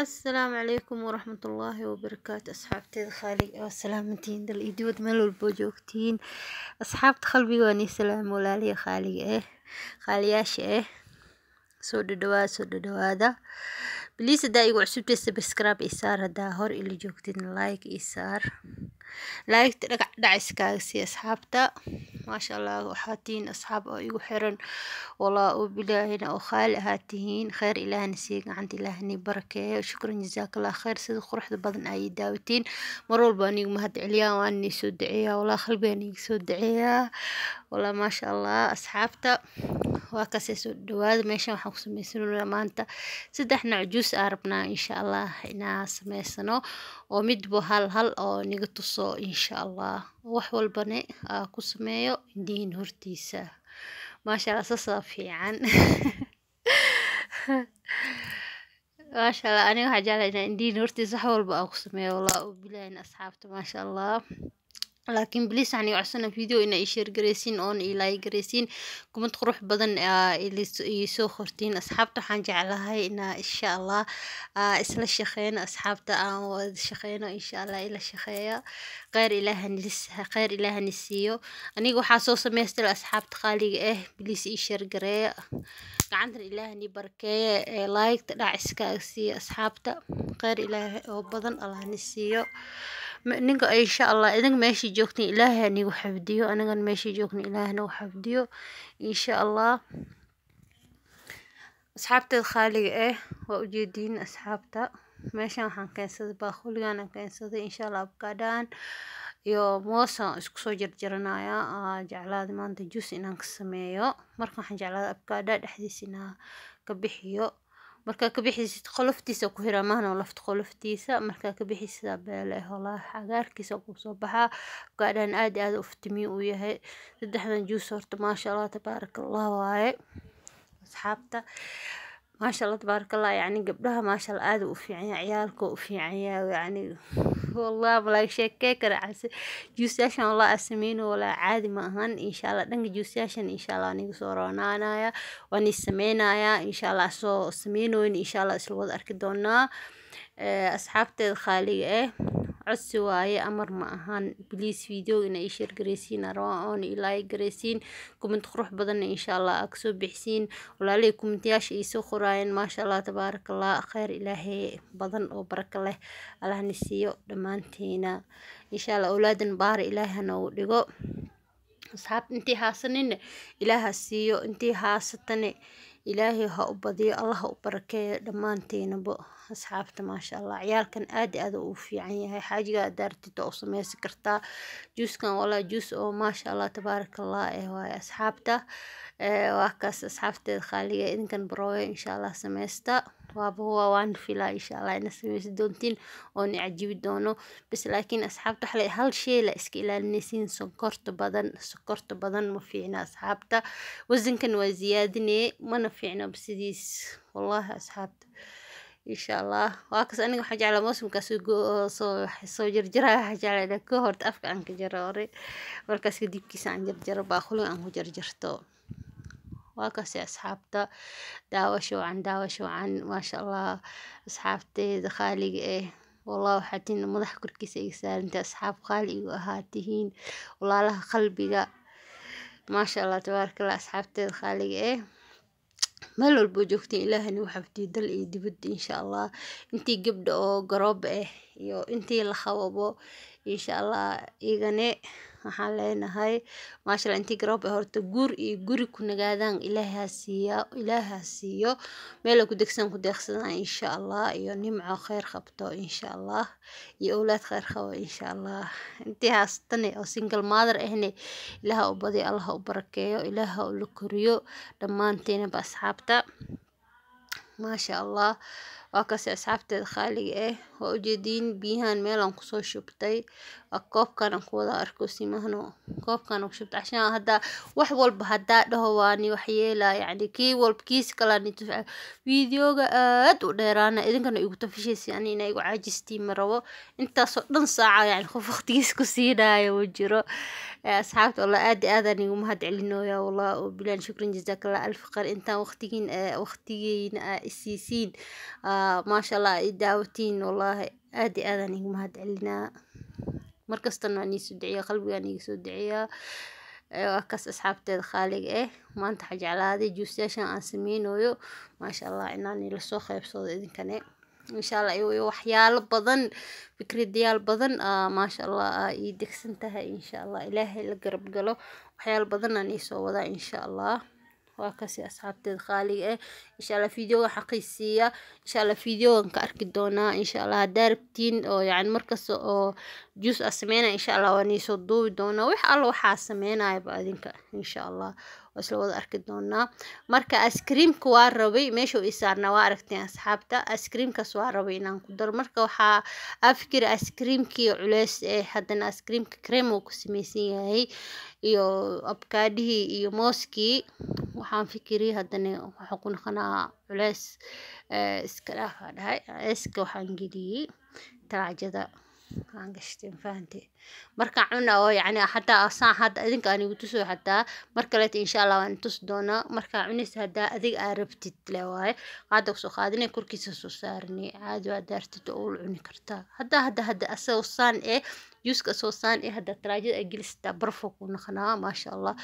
asalaamu calaykum waraxmat ullaahi wabarakaatu asxaabteeda khaaliga waa salaamantihiin dal iyo dibad meel walboo joogtihiin asxaabta qalbiga waa nii salaamo walaaliya khaaliga eh khaaliyaasha eh soo dhadhawaada soo dhadhawaada biliis haddaa igu cusubtay subscribe iyo saar haddaa hor ili joogtidna like iyo laagta dhagac dhaciskaaga sii asxaabta maasha allah waxaa tihiin asxaab oo igu xiran walaa oo bilaahina oo khaali ahaa tihiin kheyr ilaahna sii gacanta ilaahna barakeeyo shukran jasaakallah kheyr sida quruxda badan ayay daawatiin mar walba anigu mahad celiyaa waan inii soo duceeyaa walaa qalbigaan iga soo duceeyaa walaa maasha allah asxaabta waa kasee soo dhawaada meeshan waxaan ku sameysanaynaa maanta saddex nooc juus aa rabnaa insha allah inaa samaysano oo midba hal hal oo niga tuso soo insha allah wax walbana aa ku sameeyo diin hortiisa allah sasaa fiican maasha allah aniga waxaa jeclaa inaa indihiin hortiisa wax walba aa ku sameeyo wallah u bilahin asxaabta maasha allah laakiin bliis waxaan ii codsanaa video ina ii oona ii laayagaraysiin kumad qurux badan ah, iisoo hortiin asxaabta waxaan jeclahay inaa insha allah ah, isla shaqeyno asxaabta aan wada shaqeyno insha allah ila shaqeeya kheyr ilaahkheyr ilaahani siiyo aniga waxaa soo samaystala asxaabta qaaliga ah eh, bliis ii gacantan ilaahani barkeeya ee eh, laayigta dhac iska asxaabta kheyr ilaah oo badan allahni siiyo ninka insha allah idin meesha joogtiin ilaahay anigu xabdiyo anigan meeshii joogni ilaahay anagu xabdiyo insha allah asxaabteed khaaliga eh waa ujeediin asxaabta meeshan waxaan keensaday baaquligan aan keensaday insha allah abkaadhaan iyo moosaan isku soo jarjaranayaa jeclaada maanta juice inaan ka sameeyo marka waxaan jeclaada abkaadhaa dhexdiisa inaa ka bixiyo markaa ka bixis qoloftiisa ku hiraamahan lafta qoloftiisa markaa ka bixisa beele holaha cagaarkiisa kuusoo baxaa gaadhaan aad aad uftimi u yahay saddexdan juus horta maasha allah tabaarak allah waaye asxaabta maasha allah tabaaraka allah yacni gabdhaha maasha allah aada u fiican yahay ciyaalka u fiican yahay yacni wallah malaa sheekee kara case juusyaashan wallah asameyno walaa caadi ma ahan insha allah dhanka juusyaashan insha allah aniga soo roonaanaya waan is sameynayaa insha allah soo sameynoyn insha allah isla wada arki doonaa asxaabteeda khaaliga eh codsi waaye amar ah, ma ahaan bliis video ina ii sheer gareysiin arwaa oon ilaa gareysiin kumint qurux badanna insha allah aa kasoo bixisiin walaalihii kumintayaasha ii soo qoraayeen maasha allah tabaarakallah kheyr ilaahay badan oo baraka leh allahna siiyo dhammaanteena insha allah awlaadan baara ilaaha hanoogu dhigo asxaabta intii haasanina ilaah ha siiyo intii haasatane ilaahay ha u badiyo allah ha u barakeeyo dhammaantiinaba asxaabta maasha allah ciyaalkan aad aad uu fiican yahay xaajiga haddaa rabtid u sameysan kartaa juuskan walaa juus oo maasha allah tabaarak allah eh waaye asxaabta waa kaas asxaabteeda khaaliga idinkan barooya insha allah sameysta waaba huwa waan filaa insha allah ina samaysa doontiin oon cajibi doono bas laakiin asxaabta waxle hal shay la iska ilaalinaysiin sonkorta badan sonkorta badan ma fiicna asxaabta wasankan waa ziyaadinee mana fiicno sidiis wallaahi asxaabta insha allah waa kas aniga waxaa jeclaa mawsumkaas soo jarjaraya waxaa jeclaa inaa ka horta afka aan ka jaro hore markaas kadibkiisa aan jarjaro baaquli aan ku jarjarto waa kaasi asxaabta daawasho wacan daawasho wacan maasha allah asxaabteeda khaaliga eh wallah waxaa madax korkiisa iga saarinta asxaab khaali igu ahaa tihiin walaalaha qalbiga maasha allah tabaarakallah asxaabteeda khaaliga eh meel walbo joogtiin ilaahani waxaa dal iyo dibadda insha allah intii gabdha oo garoob eh iyo intii la qababo insha allah igane waxaan leenahay maasha intii garoob horta guur iyo guri ku nagaadaan ilaaha siiyo meela ku degsan ku deeqsadaan insha allah iyo nimco kheyr qabto insha allah iyo owlaad kheyr qabo insha allah intii haastane oo single mother ahne ilaaha u badiyo allaha u barakeeyo ilaaha u la koriyo dhammaantiinaba asxaabta maasha allah waa kasi asxaabteeda qaaliga ah waa ujeediin biyahan meelan kusoo shubtay koobkanan ku wada arko simahno koobkan kushubtay cashaan haddaa wax walba haddaa dhaho waani waxyeelaa yacni kii walba kiisi kalani videoga aad u dheeraana idinkana igu tafishaysa yani inaa igu caajistii ma intaasoo dhan saaca yani qof waqtigiis ku siinaayo ma jiro asxaabta wallah aad aadaan iguma had celinooya wallah oo bilaan shukran jazaakallah alfaqar intaan waqtigiin waqtigiina isiisiin yaa maasha allah i daawatiin wallaahi aad iyo aadaan igu mahad celinaa markastana waan iisoo duciyaa qalbigaan igasoo duciyaa waa kaas asxaabteeda khaaliga eh maanta waxaa jeclaaday juusyaashan aan sameynooyo maasha allah inaan ilasoo soo qaybsado idinkane insha allah iyo waxyaalo badan fikradayaal badan ah, maasha allah aa ah, ii degsan tahay insha allah ilaahay la garab galo waxyaalo badan aan iisoo wadaa insha allah waa kasi asxaabteed qaaliga eh insha allah videoga xaqiisiiya insha allah videogan ka arki doonaa insha allah haddaa rabtiin oo yani markasta oo juus a sameynaya insha allah waan iisoo duubi doonaa wax alla waxaa sameynayaba adinka insha allah isla wada arki doonaa marka askriimka waa rabay meeshuu ii saarnaa waa aragteen asxaabta askriimkaas waa rabay inaan ku daro marka waxaa afikir askriimkii culeys ee haddana askriimka kreem uu ka samaysan yahay iyo abkaadhihii iyo mooskii waxaan fikiriyay haddana wuxuu ku noqonaa culeys iska dhaafaa dhahay culayska waxaan geliyey talaajada aan gashteen fahanteen markaan cuna oo yacni hataa saan hadda idinka aan igu tuso hataa mar kaleeta insha allah waan tusi doonaa markaa cunaysa hadaa adiga aa rabtid le waaye qaada kusoo qaadinay korkiisa soo saarinay caadi waa daartid oo ula cuni kartaa haddaa hadda hadda asagoo saan eh juuska soo saani ee hadda taraajada ay gelisataa barfo ku naqnaa maasha allah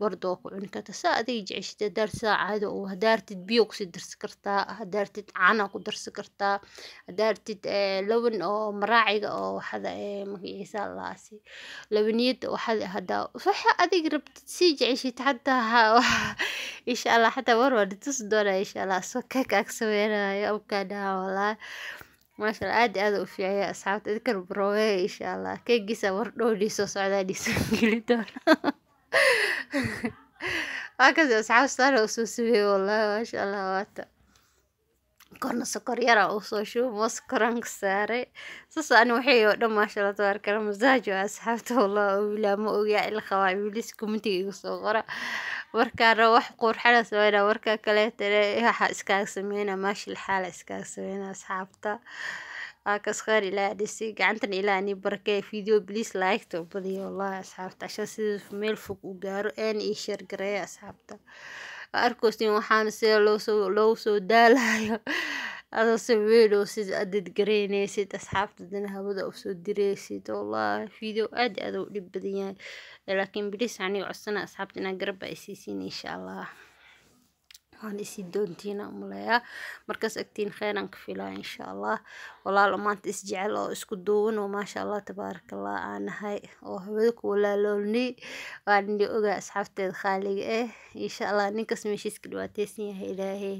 bardoo ku cuni karta saa aday jeceshid hadaad saa caado oo hadaartid biyo kusii darsi kartaa hadaartid caana ku darsi kartaa hadaartid eh, laban oo maraaciga oo waxada eh, magaciisa laasi labaniyada waxada hadaa waxa adig rabtid sii jeceshid xataa insha allah xataa war waa dhitusi doonaa insha allah soo kaakaag sameynayo abkaadhaha walaa allah aad iyo aad ayu asxaabta asxabta idinka insha allah keegiisa war dhow idin soo socda aan idin doona waa kasi asxabta saan aa usoo sameeye walahi allah waata korna sokor yara aa ugu soo shubay moos koraan ka saaray sas ani wixii oo dhan maasha mashaallah tabaarakallah masaaj waa asxaabta wallahi oo wilaa ma yaa ila qawaa ibliis gumeytiga igu soo qora markaa rabo wax qurxala sameyna marka kaleetana waxa iskaaga sameyna maashil xaala iskaaga sameyna asxaabta akaskar ilaa dhisi gacantan ilaa ni barakee video please like-ta u badiyo wallahi asxaabta ashan sida meel fog uu gaaro een ii sheer gareeya asxaabta arkoosin waxaana sida loo soo loogu soo daalayo adoo si sida adad gareyneysid asxaabta dana hawada u direysid wallahi video aad iyo aad u dhib badan yahay laakiin bilis aniga codsana asxaabta inaan garab ah ay siisiin insha allah waxaan isi doontiina umaleeyaa markaas agtiin kheyran ka filaa insha allah walaalo maanta isjecel oo isku duuwan oo maasha allah tabaarakallah aanahay oo hawada ku walaaloolnay waa nidhi ogaa asxaabteeda khaaliga ah eh. insha allah ninkaas meeshiis ka dhiwaateysan yahay ilaahay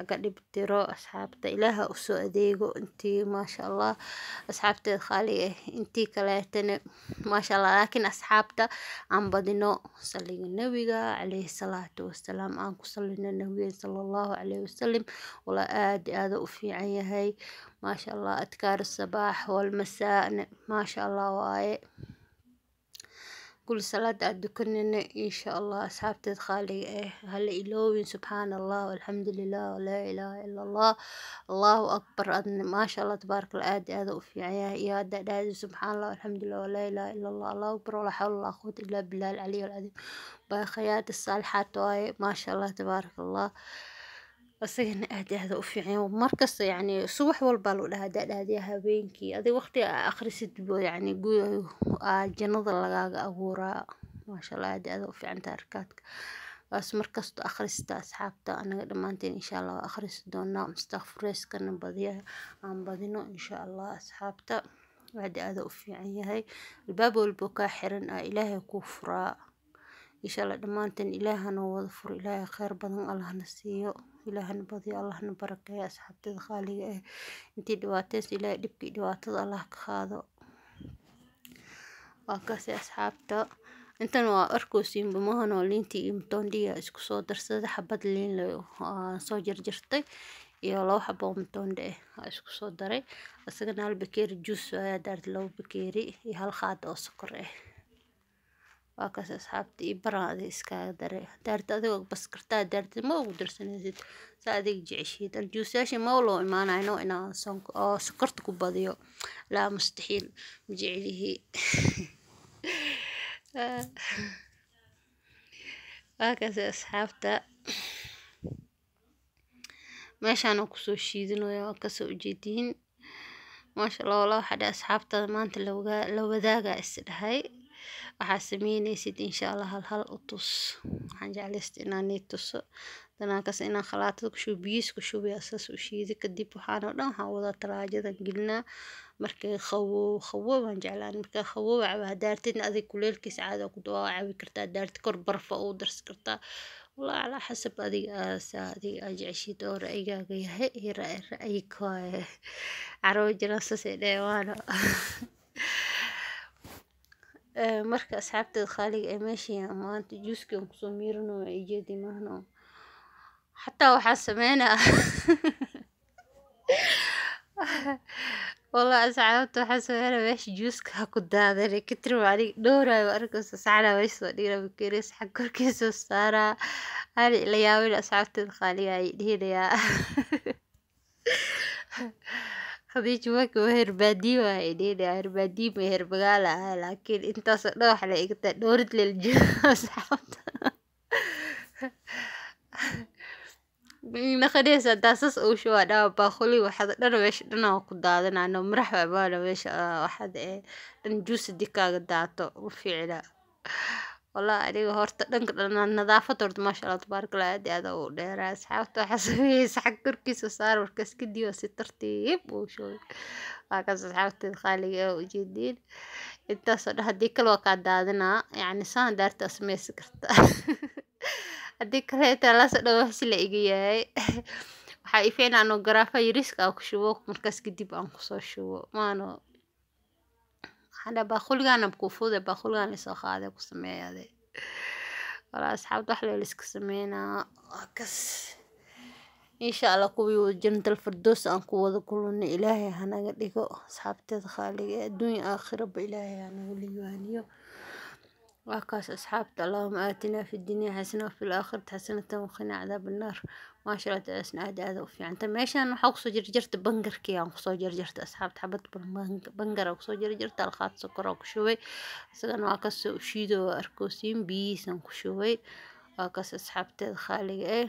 aga dhibtiro asxaabta ilaaha usoo adeego intii maasha allah asxaabteeda khaaliga ah intii kaleetana maasha allah laakiin asxaabta aan badino saliga nebiga calayhi salaatu wasalaam aan ku salino nabiga sallallahu caleyhi wasalam walaa aad aad u fiican yahay maasha allah adkaar sabaax walmasaa maasha allah waaye كل صلاة أدكن إن شاء الله أصحاب تدخلي إيه هل إلوين سبحان الله والحمد لله ولا إله إلا الله الله أكبر أدن ما شاء الله تبارك الله هذا في وفي يا سبحان الله والحمد لله ولا إله إلا الله الله أكبر ولا حول ولا قوة إلا بالله العلي العظيم باخيات الصالحات واي ما شاء الله تبارك الله asagana aad aad u fiican markasta yacni subax walbaa loo dhahaa daadhaadiya habeenkii adig waqti aa akhrisid bo yacni guud jannada lagaaga abuuraa maasha allah aad aada u fiicanta arkaadka waas markasta akhrista asxaabta anaga dhammaanteen insha allah waa akhrisi doonaa mustaqfureyskana badiya aan badino insha allah asxaabta aad aada u fiican yahay albaab walbo kaa xiran ah ilaahay kuu furaa insha allah dhammaanteen ilaahana wada furo ilaahay kheyr badan allahna siiyo ilaahana badiyo allahna barakeeyo asxaabtada qaaliga ah intii dhibaateysa ilaahay dhibkii dhibaatada allah ka qaado waa kaasi asxaabta intan waa arkoosiinba mahano liintii iyo matoondiya isku soo darsaday xabad liin la ah, soo jarjartay iyo labo xaboo matoonde ah aa isku soo daray isagana hal bakeeri juus ayaa daartay labo bakeeri iyo hal qaada oo sokor ah eh waa kaas asxaabta iyo baranaada iskaaga daray daarta adigoo baskartaa daarta ma ugu darsanaysid saa adiga jeceshiid anjuusayaasha ma loo imaanayno inaan oo sokorta ku badiyo laa mustaxiil ma jeclihii waa kaas asxaabta meeshaana kusoo shiidanooya waa kasoo ujeediin maasha allah walaa waxaa dhe asxaabtaada maanta la wadaagaa is dhahay waxaa sameyneysid insha allah hal hal u tus waxaan jeclaysid inaan nii tuso danaankaas inaan khalaatada ku shubo biyiis ku saas u shiidi kadib waxaan dhan waxaan wadaa talaajadan gelinaa markay qawow qawow aan jeclaan markaa qawow cabaa daartidna adig kuleelkiis caada ku waa cabi kartaa daarti kor barfa u darsi kartaa walaa calaa xasab adiga aasa adiga aa jeceshid oo ra'yigaaga yahay iyo ra'yi kaaye carwo jiraan saasay dhee waana marka asxaabteed khaaliga ee meeshay maanta juuskan kusoo miiranayo ijadimaano xataa waxaa sameynaa walla asxaabta waxaa sameyna meesha juuska ku daadane katri waa anig dhowrayo arkaysa sacna meesha soo dhigna bakeeri saxan korkiisa saaraa ani la yaabin asxaabteed khaaliga ay dhihinayaa هذي شو بك مهر بادي وايدي دي مهر بادي مهر بغالة لكن انت صدو حلا اكتا دورت للجوز حوت بينا خدي ساتاسس او شو انا باخولي وحد دار ويش انا وقد دادنا انا مرحبا بانا ويش وحد ايه انجوس ديكا قداتو وفعلا walahi adiga horta dhanka nadaafad horta maasha allah aad iyo aad u dheeraa asxaabta waxaa sameeyey saxan korkiisa saar markaas kadib si tartiib uu shoogay waakaas asxaabteed qaaliga ee ujeediin intaasoo dhan haddii kale waa kaa daadinaa yacni saan daartaa sameysan karta hadii kale taalaasoo dhan waxsi la iga yahay waxaa i fiicna anuu garaafa yariska aan ku shubo markaas kadib aan kusoo shubo maano hadha baaquligaana kuufuude baaquligaana soo qaade ku sameeyaade wala asxaabta wax loo iska sameynaa kas insha allah kuwii jannatal firdows aan ku wada kulano ilaahay hanaga dhigo asxaabteeda khaaliga adduunya aakhiraba ilaahay hanagu liibaaniyo Wakaas asxabta Allahuma atina fidunya xasana wafi laakirati xasanatan waqina cadaab annaar maasha allah tacaasna aad aad u fiicanta meeshaan waxaa kusoo jarjarta bangarkii aan kusoo jarjarta asxaabta xabad bangar aan kusoo jarjarta alqaad sokor aan ku shubay isagana waa kasoo ushiido waa arkoosiin biyihiisaan ku shubay waa kaas asxaabteeda khaaliga eh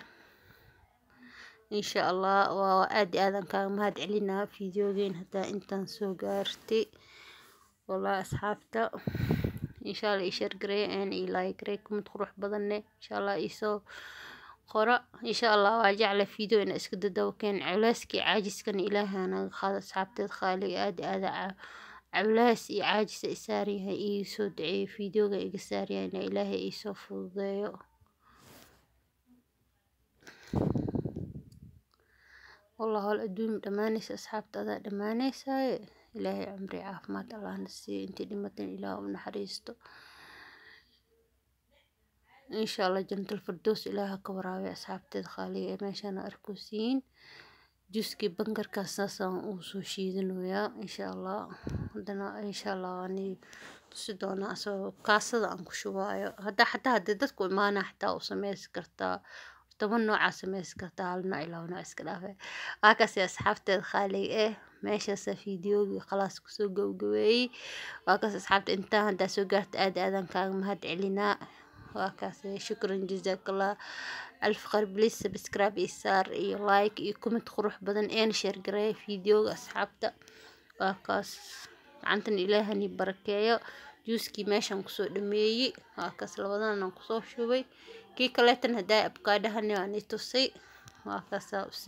insha allah waa aad iyo aadaan kaaga mahad celinaa fiidyogeen hataa intaan soo gaartay walaa asxaabta inshallah ishar garee aan ilaa garee kumid qurux badanne inshallah isoo qora inshallah waa jecla video ina iska dadawkeen culeyskii caajiskan ilaahay naga qaado asxaabteed khaaliga aada aada culays iyo caajisa isaaryahay iisoo duceeyo videoga iga saaryahay ina ilaahay iisoo fududeeyo wallah hol adduun dhammaanaysa asxaabta adaa dhammaanaysaye ilaahay cumri caafimaad allahna siiyo intii dhimatan ilaah u naxariisto insha allah jannatal firdows ilaaha ka waraabay asxaabteed khaaliga ee meeshana arkusiin juskii bangarkaas saasaan uu soo shiidanayaa insha allah haddana insha allah waanii tusi doonaa asagoo kaasada aan ku shubaayo haddaa xataa haddii dadku imaanaa xataa u sameysi kartaa toban noocaa sameysi kartaa hal nooc ilaa nooc iska dhaafe waa asxaabteed khaaliga eh meeshaas fiidiyoogii khalaas kusoo gabagabeeyey waa kaas asxaabta intaan haddaa soo gaarta aad aadan kaaga mahad celinaa waa kaas shukran jazaakallah alf qar bliis subscribe iyo saar iyo like iyo comment qurux badan een sheer gareeya fiidiyooga asxaabta waa kaas gacantan ilaahani barakeeyo juuskii meeshaan kusoo dhameeyey waa kaas labadana kusoo shubay kii kaleetan hadaa abkaadhahani waan i tusay waa kaas